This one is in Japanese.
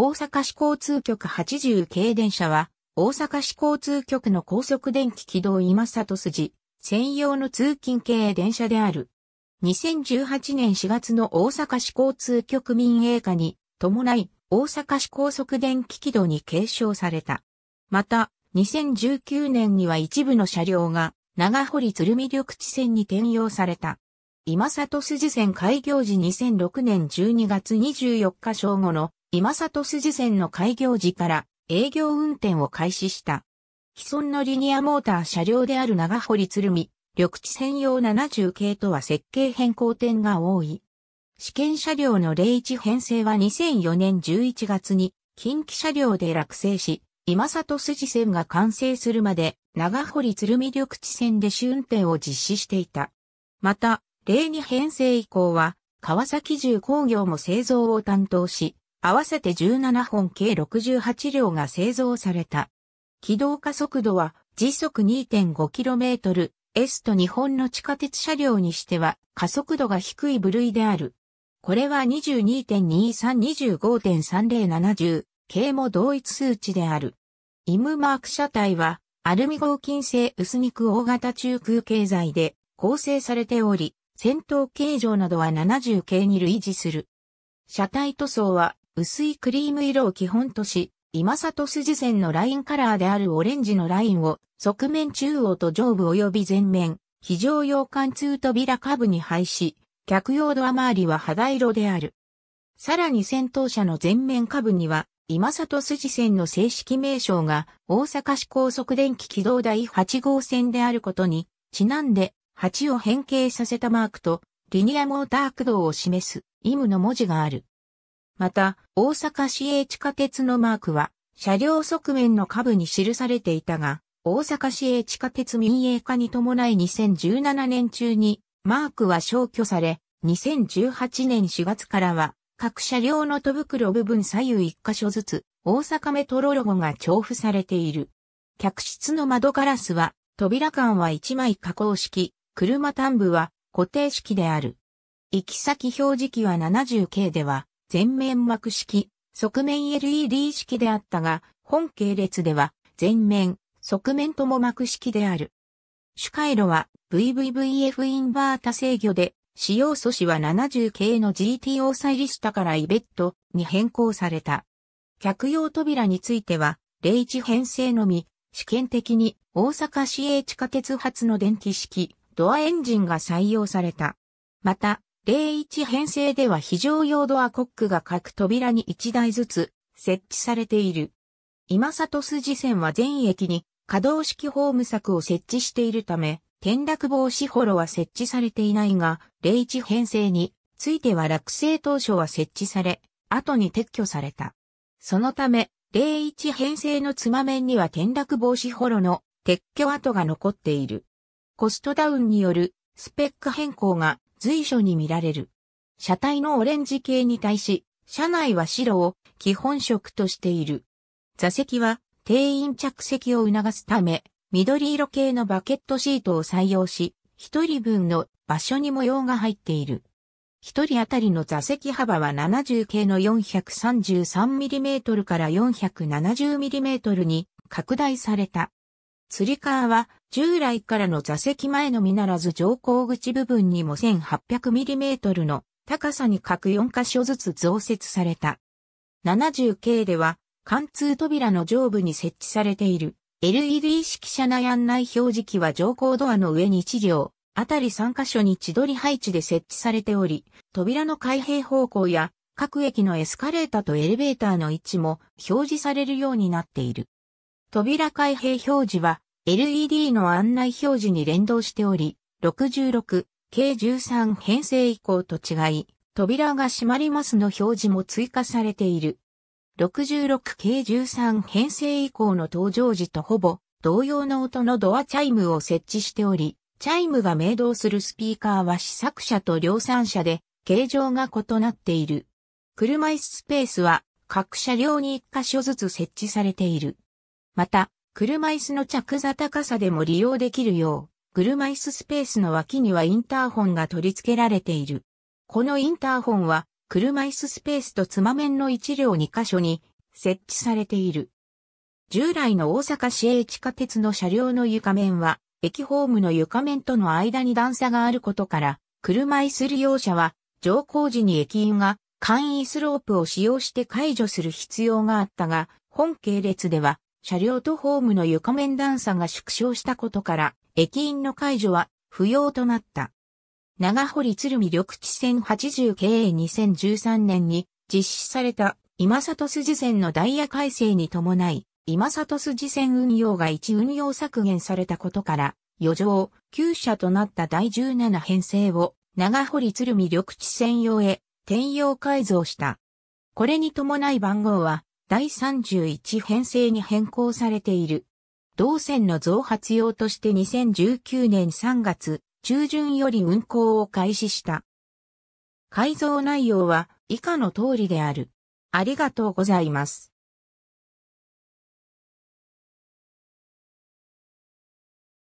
大阪市交通局80系電車は、大阪市交通局の高速電気軌道今里筋、専用の通勤系電車である。2018年4月の大阪市交通局民営化に伴い、大阪市高速電気軌道に継承された。また、2019年には一部の車両が、長堀鶴見緑地線に転用された。今里筋線開業時2006年12月24日正午の今里筋線の開業時から営業運転を開始した。既存のリニアモーター車両である長堀鶴見、緑地専用70系とは設計変更点が多い。試験車両の01編成は2004年11月に近畿車両で落成し、今里筋線が完成するまで長堀鶴見緑地線で試運転を実施していた。また、02編成以降は川崎重工業も製造を担当し、合わせて17本計68両が製造された。軌道加速度は時速 2.5km、S と日本の地下鉄車両にしては加速度が低い部類である。これは22.2325.3070系も同一数値である。イムマーク車体はアルミ合金製薄肉大型中空経済で構成されており、戦闘形状などは70系に類似する。車体塗装は薄いクリーム色を基本とし、今里筋線のラインカラーであるオレンジのラインを側面中央と上部及び前面、非常用貫通扉下部に配し、客用ドア周りは肌色である。さらに先頭車の前面下部には、今里筋線の正式名称が大阪市高速電気軌道第8号線であることに、ちなんで8を変形させたマークと、リニアモーター駆動を示す、イムの文字がある。また、大阪市営地下鉄のマークは、車両側面の下部に記されていたが、大阪市営地下鉄民営化に伴い2017年中に、マークは消去され、2018年4月からは、各車両の戸袋部分左右1箇所ずつ、大阪メトロロゴが重布されている。客室の窓ガラスは、扉間は1枚加工式、車端部は固定式である。行き先表示器は 70K では、全面幕式、側面 LED 式であったが、本系列では全面、側面とも幕式である。主回路は VVVF インバータ制御で、使用素子は70系の GTO サイリスタからイベットに変更された。客用扉については、01編成のみ、試験的に大阪市営地下鉄発の電気式ドアエンジンが採用された。また、01編成では非常用ドアコックが各扉に1台ずつ設置されている。今里筋線は全駅に可動式ホーム柵を設置しているため、転落防止ホロは設置されていないが、01編成については落成当初は設置され、後に撤去された。そのため、01編成のつま面には転落防止ホロの撤去跡が残っている。コストダウンによるスペック変更が随所に見られる。車体のオレンジ系に対し、車内は白を基本色としている。座席は定員着席を促すため、緑色系のバケットシートを採用し、一人分の場所に模様が入っている。一人当たりの座席幅は70系の 433mm から 470mm に拡大された。釣り革は従来からの座席前のみならず乗降口部分にも 1800mm の高さに各4箇所ずつ増設された。70系では貫通扉の上部に設置されている LED 式車内案内表示器は乗降ドアの上に1両、あたり3箇所に千鳥配置で設置されており、扉の開閉方向や各駅のエスカレーターとエレベーターの位置も表示されるようになっている。扉開閉表示は LED の案内表示に連動しており、66、計13編成以降と違い、扉が閉まりますの表示も追加されている。66計13編成以降の登場時とほぼ同様の音のドアチャイムを設置しており、チャイムが鳴動するスピーカーは試作車と量産車で形状が異なっている。車椅子スペースは各車両に1箇所ずつ設置されている。また、車椅子の着座高さでも利用できるよう、車椅子スペースの脇にはインターホンが取り付けられている。このインターホンは、車椅子スペースとつま面の1両2箇所に設置されている。従来の大阪市営地下鉄の車両の床面は、駅ホームの床面との間に段差があることから、車椅子利用者は、乗降時に駅員が簡易スロープを使用して解除する必要があったが、本系列では車両とホームの床面段差が縮小したことから、駅員の解除は不要となった。長堀鶴見緑地線 80KA2013 年に実施された今里筋線のダイヤ改正に伴い、今里筋線運用が一運用削減されたことから、余剰、旧車となった第17編成を長堀鶴見緑地線用へ転用改造した。これに伴い番号は第31編成に変更されている。同線の増発用として2019年3月中旬より運行を開始した。改造内容は以下の通りである。ありがとうございます。